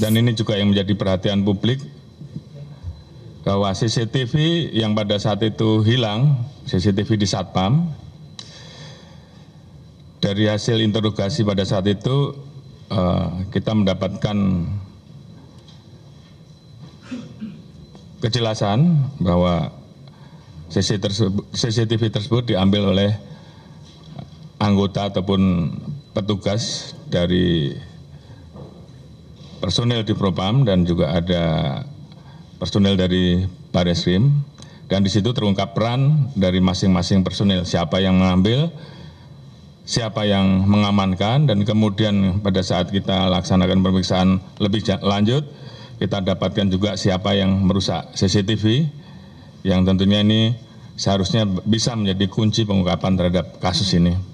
dan ini juga yang menjadi perhatian publik bahwa CCTV yang pada saat itu hilang, CCTV di Satpam, dari hasil interogasi pada saat itu eh, kita mendapatkan kejelasan bahwa CCTV tersebut diambil oleh anggota ataupun petugas dari personel di Propam dan juga ada personel dari Bareskrim dan di situ terungkap peran dari masing-masing personel siapa yang mengambil siapa yang mengamankan dan kemudian pada saat kita laksanakan pemeriksaan lebih lanjut kita dapatkan juga siapa yang merusak CCTV yang tentunya ini seharusnya bisa menjadi kunci pengungkapan terhadap kasus ini.